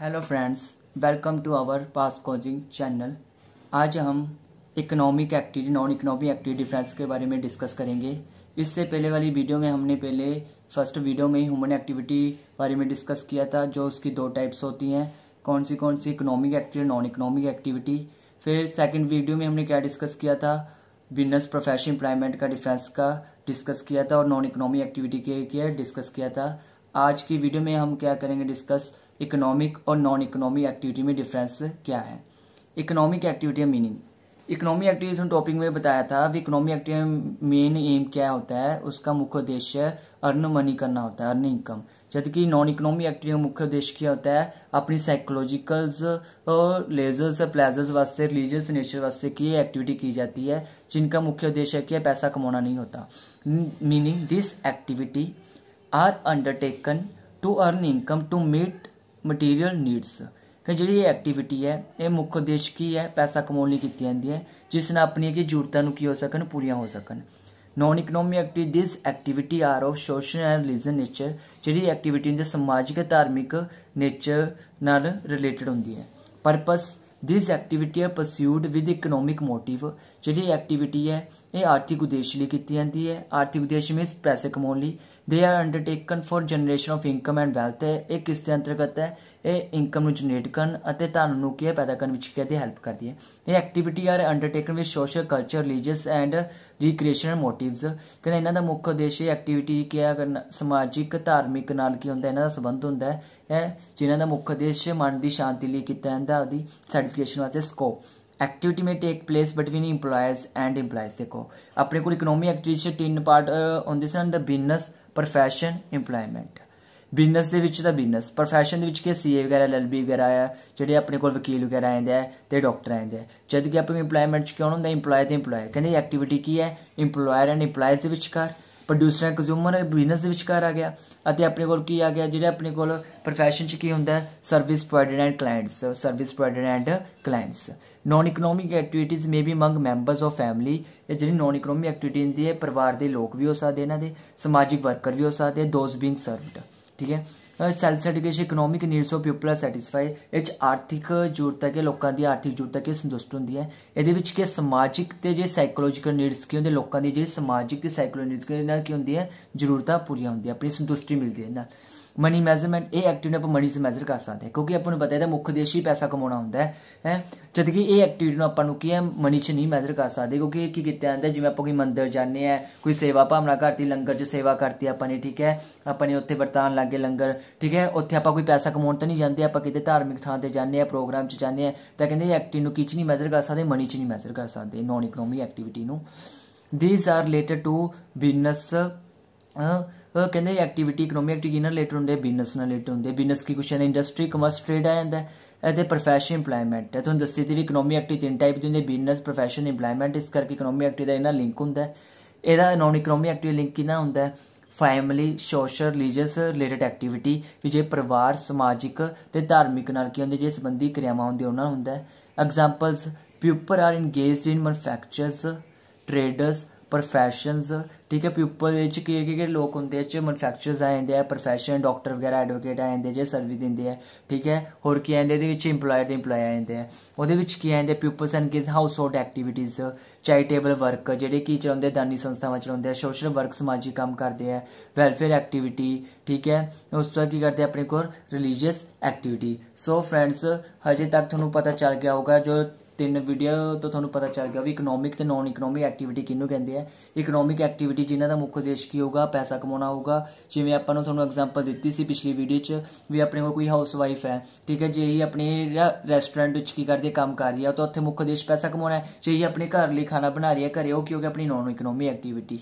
hello friends welcome to our pass coaching channel आज हम economic activity non economic activity difference के बारे में डिस्कस करेंगे इससे पहले वाली वीडियो में हमने पहले फर्स्ट वीडियो में ह्यूमन एक्टिविटी बारे में डिस्कस किया था जो उसकी दो टाइप्स होती हैं कौन सी कौन सी economic activity non economic activity फिर सेकेंड वीडियो में हमने क्या डिस्कस किया था बिजनेस प्रोफेशन एम्प्लॉयमेंट का डिफरेंस का डिस्कस किया था और नॉन इकोनॉमिक एक्टिविटी के डिस्कस किया था आज की वीडियो में हम क्या करेंगे डिस्कस इकोनॉमिक और नॉन इकोनॉमिक एक्टिविटी में डिफरेंस क्या है economic activity meaning economic activities हम टॉपिक में बताया था अब इकोनॉमिक एक्टिविटी मेन एम क्या होता है उसका मुख्य उद्देश्य अर्न मनी करना होता है अर्न इनकम जबकि नॉन इकोनॉमिक एक्टिविटी का मुख्य उद्देश्य क्या होता है अपनी साइकोलॉजिकल्स और लेजर्स प्लेजर्स वास्ते रिलीजियस नेचर वास्ते की एक्टिविटी की जाती है जिनका मुख्य उद्देश्य है कि पैसा कमाना नहीं होता meaning this activity are undertaken to earn income to meet material needs ਕਿ ਜਿਹੜੀ ਇਹ ਐਕਟੀਵਿਟੀ ਹੈ ਇਹ ਮੁੱਖ ਉਦੇਸ਼ ਕੀ ਹੈ ਪੈਸਾ ਕਮਾਉਣ ਲਈ ਕੀਤੀ ਜਾਂਦੀ ਹੈ ਜਿਸ ਨਾਲ ਆਪਣੀਆਂ ਕੀ ਜ਼ਰੂਰਤਾਂ ਨੂੰ ਕੀ ਹੋ ਸਕਣ ਪੂਰੀਆਂ ਹੋ ਸਕਣ non economic this activity are of social and religion nature ਜਿਹੜੀ ਐਕਟੀਵਿਟੀ ਦੇ ਸਮਾਜਿਕ ਧਾਰਮਿਕ ਨੇਚਰ ਨਾਲ ਰਿਲੇਟਡ ਹੁੰਦੀ ਹੈ purpose this activity are pursued with economic motive ਜਿਹੜੀ ਐਕਟੀਵਿਟੀ ਹੈ ਇਹ ਆਰਥਿਕ ਉਦੇਸ਼ ਲਈ ਕੀਤੀ ਜਾਂਦੀ ਹੈ ਆਰਥਿਕ ਉਦੇਸ਼ ਮੀਨਸ ਪੈਸੇ ਕਮਾਉਣ ਲਈ ਦੇ are undertaken for generation of income and wealth ਇਹ ਕਿਸ ਦੇ ਅੰਤਰਗਤ ਹੈ ਇਹ ਇਨਕਮ ਨੂੰ ਜਨਰੇਟ ਕਰਨ ਅਤੇ ਧਨ ਨੂੰ ਕੀ ਪੈਦਾ ਕਰਨ ਵਿੱਚ ਕਿਹਦੀ ਹੈਲਪ ਕਰਦੀ ਹੈ ਇਹ activity are undertaken with social culture religious and recreational motives ਕਿਨ ਇਹਨਾਂ ਦਾ ਮੁੱਖ ਉਦੇਸ਼ ਇਹ ਐਕਟੀਵਿਟੀ ਕੀ ਹੈ ਸਮਾਜਿਕ ਧਾਰਮਿਕ ਨਾਲ ਕੀ ਹੁੰਦਾ ਇਹਨਾਂ ਦਾ ਸਬੰਧ ਹੁੰਦਾ ਹੈ ਜਿਨ੍ਹਾਂ ਦਾ ਮੁੱਖ ਉਦੇਸ਼ ਮਨ ਦੀ ਸ਼ਾਂਤੀ ਲਈ ਕੀਤਾ ਜਾਂਦਾ ਉਹਦੀ ਸੈਟੀਸਫੈਕਸ਼ਨ ਵਾਸਤੇ scope activity may take place between employees and employees ਦੇਖੋ ਆਪਣੇ ਕੋਲ ਇਕਨੋਮੀ ਐਕਟੀਵਿਟੀ ਤਿੰਨ ਪਾਰਟ ਹੁੰਦੇ ਸਨ ਦਾ ਬਿਜ਼ਨਸ ਪ੍ਰੋਫੈਸ਼ਨ employment ਬਿਜ਼ਨਸ ਦੇ ਵਿੱਚ ਦਾ ਬਿਜ਼ਨਸ ਪ੍ਰੋਫੈਸ਼ਨ ਦੇ ਵਿੱਚ ਕੀ ਸੀਏ ਵਗੈਰਾ ਐਲਐਲਬੀ ਵਗੈਰਾ ਆ ਜਿਹੜੇ ਆਪਣੇ ਕੋਲ ਵਕੀਲ ਵਗੈਰਾ ਆਉਂਦੇ ਆ ਤੇ ਡਾਕਟਰ ਆਉਂਦੇ ਆ ਜਦ ਕਿ ਆਪਾਂ EMPLOYMENT ਇੰਪਲੋਇਮੈਂਟ ਚ ਕਿਉਂ ਹੁੰਦਾ ਇੰਪਲੋਇਰ ਤੇ ਇੰਪਲੋਇਰ ਕਹਿੰਦੇ ਐਕਟੀਵਿਟੀ ਕੀ ਹੈ ਇੰਪਲੋਇਰ ਐਂਡ ਇੰਪਲਾਈਜ਼ ਦੇ ਵਿਚਕਾਰ ਪ੍ਰੋਡਿਊਸਰ ਕੰਜ਼ੂਮਰ ਬਿਜ਼ਨਸ ਦੇ ਵਿਚਕਾਰ ਆ ਗਿਆ ਅਤੇ ਆਪਣੇ ਕੋਲ ਕੀ ਆ ਗਿਆ ਜਿਹੜੇ ਆਪਣੇ ਕੋਲ profession ਚ ਕੀ ਹੁੰਦਾ service provider and clients service provider and clients non economic activities may be among members of family ਇਹ ਜਿਹੜੀ ਨਾਨ ਇਕਨੋਮਿਕ ਐਕਟੀਵਿਟੀ ਹੁੰਦੀ ਹੈ ਪਰਿਵਾਰ ਦੇ ਲੋਕ ਵੀ ਹੋ ਸਕਦੇ ਇਹਨਾਂ ਦੇ ਸਮਾਜਿਕ ਵਰਕਰ ਵੀ ਹੋ ਸਕਦੇ ਦੋਸ ਬੀਇੰਗ ਸਰਵਡ ਠੀਕ ਹੈ self satisfaction economic needs of people are satisfy ਇਹ ਆਰਥਿਕ ਜ਼ਰੂਰਤਾਂ ਕੇ ਲੋਕਾਂ ਦੀ ਆਰਥਿਕ ਜ਼ਰੂਰਤਾਂ ਕੇ ਸੰਤੁਸ਼ਟ ਹੁੰਦੀ ਹੈ ਇਹਦੇ ਵਿੱਚ ਕਿ ਸਮਾਜਿਕ ਤੇ ਜੇ ਸਾਈਕੋਲੋਜੀਕਲ ਨੀਡਸ ਕੀ ਹੁੰਦੇ ਲੋਕਾਂ ਦੀ ਜਿਹੜੀ ਸਮਾਜਿਕ ਤੇ ਸਾਈਕੋਲੋਜੀਕਲ ਨੀਡਸ ਕੀ ਕੀ ਹੁੰਦੀ ਹੈ ਜ਼ਰੂਰਤਾਂ ਪੂਰੀਆਂ ਹੁੰਦੀਆਂ ਆਪਣੀ ਸੰਤੁਸ਼ਟੀ ਮਿਲਦੀ ਹੈ ਨਾਲ ਮਨੀ ਮੈਜ਼ਰਮੈਂਟ ਇਹ ਐਕਟੀਵਿਟੀ ਨੂੰ ਆਪਾਂ ਮਨੀ ਸੇ ਮੈਜ਼ਰ ਕਰ ਸਕਦੇ ਹਾਂ ਕਿਉਂਕਿ ਆਪਾਂ ਨੂੰ ਪਤਾ ਹੈ ਦਾ ਮੁੱਖ ਉਦੇਸ਼ ਹੀ ਪੈਸਾ ਕਮਾਉਣਾ ਹੁੰਦਾ ਹੈ ਹੈ ਇਹ ਐਕਟੀਵਿਟੀ ਨੂੰ ਆਪਾਂ ਨੂੰ ਕੀ ਹੈ ਮਨੀ ਚ ਨਹੀਂ ਮੈਜ਼ਰ ਕਰ ਸਕਦੇ ਕਿਉਂਕਿ ਇਹ ਕੀ ਕੀਤਾ ਜਾਂਦਾ ਜਿਵੇਂ ਆਪਾਂ ਕੋਈ ਮੰਦਿਰ ਜਾਂਦੇ ਆ ਕੋਈ ਸੇਵਾ ਭਾਵਨਾ ਕਰਤੀ ਲੰਗਰ 'ਚ ਸੇਵਾ ਕਰਤੀ ਆਪਾਂ ਨੇ ਠੀਕ ਹੈ ਆਪਾਂ ਨੇ ਉੱਥੇ ਵਰਤਾਨ ਲੱਗੇ ਲੰਗਰ ਠੀਕ ਹੈ ਉੱਥੇ ਆਪਾਂ ਕੋਈ ਪੈਸਾ ਕਮਾਉਣ ਤਾਂ ਨਹੀਂ ਜਾਂਦੇ ਆਪਾਂ ਕਿਤੇ ਧਾਰਮਿਕ ਥਾਂ ਤੇ ਜਾਂਦੇ ਆ ਪ੍ਰੋਗਰਾਮ 'ਚ ਜਾਂਦੇ ਆ ਤਾਂ ਕਹਿੰਦੇ ਇਹ ਐਕਟੀਵਿਟੀ ਨੂੰ ਕਿਚ ਨਹੀਂ ਮੈਜ਼ਰ ਕਰ ਸਕਦੇ ਮਨੀ 'ਚ ਨਹੀਂ ਮੈਜ਼ਰ ਕਰ ਸਕਦੇ ਨੋਨ ਇਕਨੋਮੀ ਐਕਟੀਵਿਟੀ ਨੂੰ these are related to business ਕਹਿੰਦੇ ਐਕਟੀਵਿਟੀ ਇਕਨੋਮੀ ਐਕਟੀਵਿਟੀ ਨਾਲ ਰਿਲੇਟਡ ਹੁੰਦੇ ਬਿਜ਼ਨਸ ਨਾਲ ਰਿਲੇਟਡ ਹੁੰਦੇ ਬਿਜ਼ਨਸ ਕੀ ਕੁਸ਼ਨ ਇੰਡਸਟਰੀ ਕਮਰਸ ਟ੍ਰੇਡ ਆ ਜਾਂਦਾ ਇਹਦੇ ਪ੍ਰੋਫੈਸ਼ਨ ਇੰਪਲੋਇਮੈਂਟ ਹੈ ਤੁਹਾਨੂੰ ਦੱਸੀ ਦੀ ਵੀ ਇਕਨੋਮੀ ਐਕਟੀ ਤਿੰਨ ਟਾਈਪ ਦੇ ਹੁੰਦੇ ਬਿਜ਼ਨਸ ਪ੍ਰੋਫੈਸ਼ਨ ਇੰਪਲੋਇਮੈਂਟ ਇਸ ਕਰਕੇ ਇਕਨੋਮੀ ਐਕਟੀ ਦਾ ਇਹਨਾਂ ਲਿੰਕ ਹੁੰਦਾ ਇਹਦਾ ਨਾਨ ਇਕਨੋਮੀ ਐਕਟੀ ਲਿੰਕ ਕਿਨਾ ਹੁੰਦਾ family social religious related activity ਵੀ ਜੇ ਪਰਿਵਾਰ ਸਮਾਜਿਕ ਤੇ ਧਾਰਮਿਕ ਨਾਲ ਕੀ ਹੁੰਦੇ ਜੇ ਸੰਬੰਧੀ ਕਿਰਿਆਵਾਂ ਹੁੰਦੀ ਉਹਨਾਂ ਹੁੰਦਾ examples people are engaged in manufactures traders professions ਠੀਕ ਹੈ ਪੀਪਲ ਵਿੱਚ ਕੀ ਕਿਹੜੇ ਲੋਕ ਹੁੰਦੇ ਆ ਚ ਮੈਨੂਫੈਕਚਰਸ ਆ ਜਾਂਦੇ ਆ ਪ੍ਰੋਫੈਸ਼ਨ ਡਾਕਟਰ ਵਗੈਰਾ ਐਡਵੋਕੇਟ ਆ ਜਾਂਦੇ ਜੇ ਸਰਵਿਸ ਦਿੰਦੇ ਆ ਠੀਕ ਹੈ ਹੋਰ ਕੀ ਆਂਦੇ ਦੇ ਵਿੱਚ EMPLOYER ਦੇ EMPLOYEE ਆ ਜਾਂਦੇ ਆ ਉਹਦੇ ਵਿੱਚ ਕੀ ਆਂਦੇ ਪੀਪਲਸ ਐਂਡ ਕਿਸ ਹਾਊਸਹੋਲਡ ਐਕਟੀਵਿਟੀਜ਼ ਚੈਰੀਟੇਬਲ ਵਰਕ ਜਿਹੜੇ ਕੀ ਚਲਾਉਂਦੇ ਦਾਨੀ ਸੰਸਥਾਵਾਂ ਚਲਾਉਂਦੇ ਆ ਸੋਸ਼ਲ ਵਰਕ ਸਮਾਜੀ ਕੰਮ ਕਰਦੇ ਆ ਵੈਲਫੇਅਰ ਐਕਟੀਵਿਟੀ ਠੀਕ ਹੈ ਉਸ ਤੋਂ ਕੀ ਕਰਦੇ ਆਪਣੇ ਕੋਲ ਰਿਲੀਜੀਅਸ ਐਕਟੀਵਿਟੀ ਸੋ ਫਰੈਂਡਸ ਹਜੇ ਤੱਕ ਤੁਹਾਨੂੰ ਪਤਾ ਚੱਲ ਗਿਆ ਹੋਗਾ ਜੋ ਤਿੰਨ ਵੀਡੀਓ ਤੋਂ ਤੁਹਾਨੂੰ ਪਤਾ ਚੱਲ ਗਿਆ ਵੀ ਇਕਨੋਮਿਕ ਤੇ ਨਾਨ ਇਕਨੋਮਿਕ ਐਕਟੀਵਿਟੀ ਕਿਹਨੂੰ ਕਹਿੰਦੇ ਆ ਇਕਨੋਮਿਕ ਐਕਟੀਵਿਟੀ ਜਿਨ੍ਹਾਂ ਦਾ ਮੁੱਖ ਉਦੇਸ਼ ਕੀ ਹੋਊਗਾ ਪੈਸਾ ਕਮਾਉਣਾ ਹੋਊਗਾ ਜਿਵੇਂ ਆਪਾਂ ਨੂੰ ਤੁਹਾਨੂੰ ਐਗਜ਼ਾਮਪਲ ਦਿੱਤੀ ਸੀ ਪਿਛਲੀ ਵੀਡੀਓ 'ਚ ਵੀ ਆਪਣੇ ਕੋਲ ਕੋਈ ਹਾਊਸ ਵਾਈਫ ਹੈ ਠੀਕ ਹੈ ਜੇ ਹੀ ਆਪਣੇ ਰੈਸਟੋਰੈਂਟ ਵਿੱਚ ਕੀ ਕਰਦੀ ਹੈ ਕੰਮ ਕਰ ਰਹੀ ਹੈ ਤਾਂ ਉੱਥੇ ਮੁੱਖ ਉਦੇਸ਼ ਪੈਸਾ ਕਮਾਉਣਾ ਹੈ ਜੇ ਹੀ ਆਪਣੇ ਘਰ ਲਈ ਖਾਣਾ ਬਣਾ ਰਹੀ ਹੈ ਘਰੇ ਉਹ ਕੀ ਹੋਗਾ ਆਪਣੀ non economic activity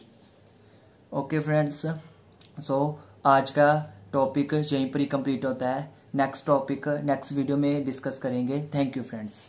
okay friends so ਅੱਜ ਦਾ ਟੌਪਿਕ ਜੇ पर ਕੰਪਲੀਟ ਹੋਤਾ ਹੈ है नेक्स्ट टॉपिक नेक्स्ट वीडियो में डिस्कस करेंगे थैंक यू फ्रेंड्स